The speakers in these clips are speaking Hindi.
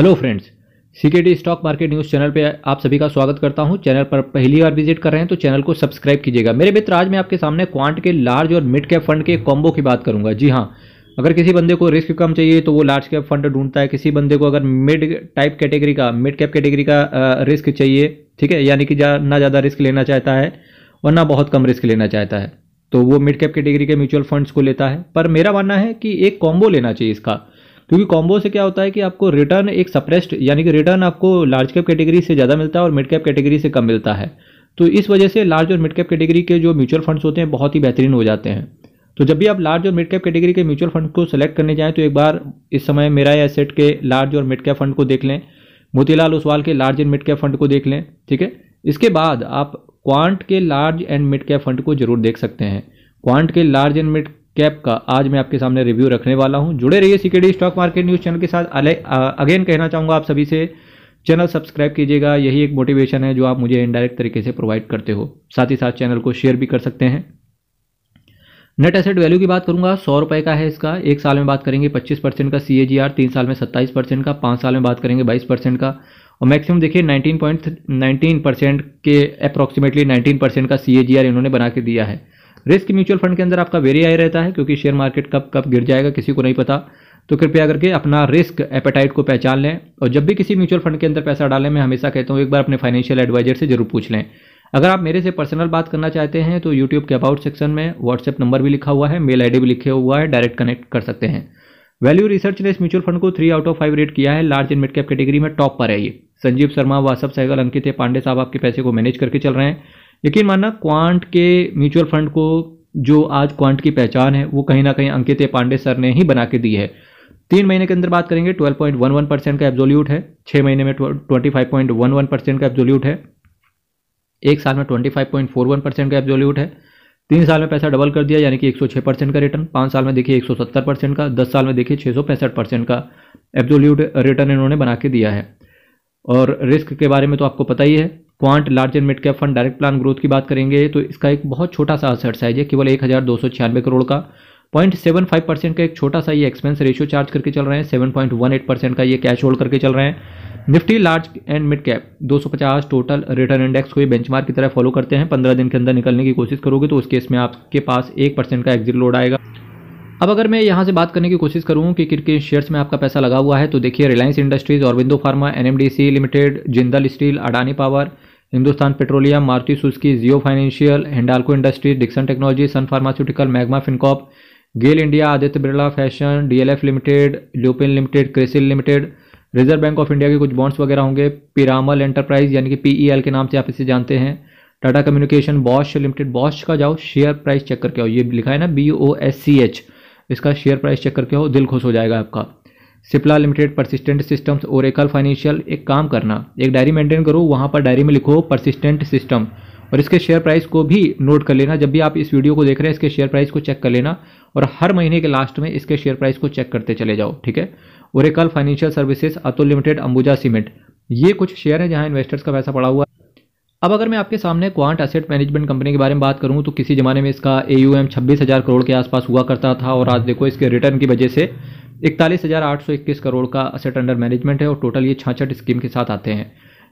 hello friends CKD stock market news channel पे आप सभी का स्वागत करता हूं चैनल पर पहली बार विजिट कर रहे हैं तो चैनल को सब्सक्राइब कीजिएगा मेरे मित्र आज मैं आपके सामने क्वांट के लार्ज और मिड कैप फंड के कॉम्बो की बात करूंगा जी हाँ अगर किसी बंदे को रिस्क कम चाहिए तो वो लार्ज कैप फंड ढूंढता है किसी बंदे को अगर मिड टाइप कैटेगरी का मिड कैप कैटेगरी का रिस्क चाहिए ठीक है यानी कि जा, ना ज़्यादा रिस्क लेना चाहता है और ना बहुत कम रिस्क लेना चाहता है तो वो मिड कैप कैटेगरी के म्यूचुअल फंड्स को लेता है पर मेरा मानना है कि एक कॉम्बो लेना चाहिए इसका क्योंकि कॉम्बो से क्या होता है कि आपको रिटर्न एक सप्रेस्ड यानी कि रिटर्न आपको लार्ज कैप कैटेगरी से ज़्यादा मिलता है और मिड कैप कैटेगरी से कम मिलता है तो इस वजह से लार्ज और मिड कैप कैटेगरी के जो म्यूचुअल फंड्स होते हैं बहुत ही बेहतरीन हो जाते हैं तो जब भी आप लार्ज और मिड कैप कैटेगरी के म्यूचुअल फंड को सेलेक्ट करने जाएँ तो एक बार इस समय मेरा एसेट के लार्ज और मिड कैप फंड को देख लें मोतीलाल ओसवाल के large and mid cap fund को देख लें ठीक है इसके बाद आप क्वांट के large and mid cap fund को जरूर देख सकते हैं क्वांट के लार्ज एंड मिड कैप का आज मैं आपके सामने रिव्यू रखने वाला हूं जुड़े रहिए C stock market news channel के साथ अगेन कहना चाहूँगा आप सभी से चैनल सब्सक्राइब कीजिएगा यही एक मोटिवेशन है जो आप मुझे इनडायरेक्ट तरीके से प्रोवाइड करते हो साथ ही साथ चैनल को शेयर भी कर सकते हैं नेट एसेट वैल्यू की बात करूंगा सौ रुपये का है इसका एक साल में बात करेंगे पच्चीस परसेंट का सी ए तीन साल में सत्ताईस परसेंट का पाँच साल में बात करेंगे बाईस परसेंट का और मैक्सिमम देखिए नाइनटीन पॉइंट नाइनटीन परसेंट के अप्रॉक्सीमेटली नाइनटीन परसेंट का सी ए जी आर इन्होंने बना के दिया है रिस्क म्यूचुअल फंड के अंदर आपका वेरी आई रहता है क्योंकि शेयर मार्केट कब कब गिर जाएगा किसी को नहीं पता तो कृपया करके अपना रिस्क एपेटाइट को पहचान लें और जब भी किसी म्यूचुअल फंड के अंदर पैसा डालें मैं हमेशा कहता हूँ एक बार अपने फाइनेंशियल एडवाइजर से जरूर पूछ लें अगर आप मेरे से पर्सनल बात करना चाहते हैं तो यूट्यूब के अबाउट सेक्शन में व्हाट्सएप नंबर भी लिखा हुआ है मेल आई भी लिखे हुआ है डायरेक्ट कनेक्ट कर सकते हैं वैल्यू रिसर्च ने इस म्यूचुअल फंड को three out of five rate किया है large and mid cap category में टॉप पर है ये संजीव शर्मा वासव सहगल अंकित पांडे साहब आपके पैसे को मैनेज करके चल रहे हैं यकीन मानना क्वांट के म्यूचुअल फंड को जो आज क्वांट की पहचान है वो कहीं ना कहीं अंकित पांडे सर ने ही बना के दी है तीन महीने के अंदर बात करेंगे 12.11 परसेंट का एब्जोल्यूट है छः महीने में 25.11 परसेंट का एब्जोल्यूट है एक साल में 25.41 परसेंट का एब्जोल्यूट है तीन साल में पैसा डबल कर दिया यानी कि 106 परसेंट का रिटर्न पाँच साल में देखिए 170 परसेंट का दस साल में देखिए छः परसेंट का एब्जोल्यूट रिटर्न इन्होंने बना के दिया है और रिस्क के बारे में तो आपको पता ही है Quant large and mid cap fund direct plan growth की बात करेंगे तो इसका एक बहुत छोटा सा असर साइज है केवल एक हज़ार दो सौ छियानवे करोड़ का पॉइंट सेवन फाइव परसेंट का एक छोटा सा ये एक्सपेंस रेशियो चार्ज करके चल रहे हैं seven point one eight percent का ये कैश होल्ड करके चल रहे हैं Nifty large and mid cap दो सौ पचास टोटल रिटर्न इंडेक्स को ये मार्क की तरह फॉलो करते हैं पंद्रह दिन के अंदर निकलने की कोशिश करोगे तो उस केस में आपके पास एक परसेंट का एग्जिट लोड आएगा अब अगर मैं यहाँ से बात करने की कोशिश करूँ कि किन किन शेयर्स में आपका पैसा लगा हुआ है तो देखिए रिलायंस इंडस्ट्रीज और विंदो Pharma NMDC Limited Jindal Steel Adani Power Hindustan Petroleum Maruti Suzuki Jio Financial Hindalco Industries Dixon Technology Sun Pharmaceutical Magma Fincorp GAIL India Aditya Birla Fashion DLF Limited Lupin Limited CRISIL Limited Reserve Bank of India के कुछ बॉन्ड्स वगैरह होंगे पिरामल एंटरप्राइज यानी कि पीईएल के नाम से आप इसे जानते हैं Tata Communication Bosch Limited Bosch का जाओ शेयर प्राइस चेक करके आओ ये लिखा है ना B O S C H इसका शेयर प्राइस चेक करके आओ दिल खुश हो जाएगा आपका Cipla Limited Persistent Systems Oracle Financial एक काम करना एक डायरी मेंटेन करो वहाँ पर डायरी में लिखो परसिस्टेंट सिस्टम और इसके शेयर प्राइस को भी नोट कर लेना जब भी आप इस वीडियो को देख रहे हैं इसके शेयर प्राइस को चेक कर लेना और हर महीने के लास्ट में इसके शेयर प्राइस को चेक करते चले जाओ ठीक है Oracle Financial Services Atul Limited Ambuja Cement ये कुछ शेयर हैं जहां इन्वेस्टर्स का पैसा पड़ा हुआ है अब अगर मैं आपके सामने क्वांट एसेट मैनेजमेंट कंपनी के बारे में बात करूं तो किसी ज़माने में इसका ए यू छब्बीस हज़ार करोड़ के आसपास हुआ करता था और आज देखो इसके रिटर्न की वजह से इकतालीस हज़ार आठ सौ इक्कीस करोड़ का असेट अंडर मैनेजमेंट है और टोटल ये छाछठ स्कीम के साथ आते हैं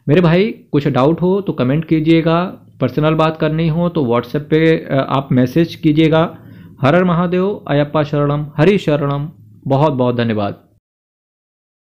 मेरे भाई कुछ डाउट हो तो कमेंट कीजिएगा पर्सनल बात करनी हो तो व्हाट्सएप पे आप मैसेज कीजिएगा हर हर महादेव अयप्पा शरणम हरी शरणम बहुत बहुत धन्यवाद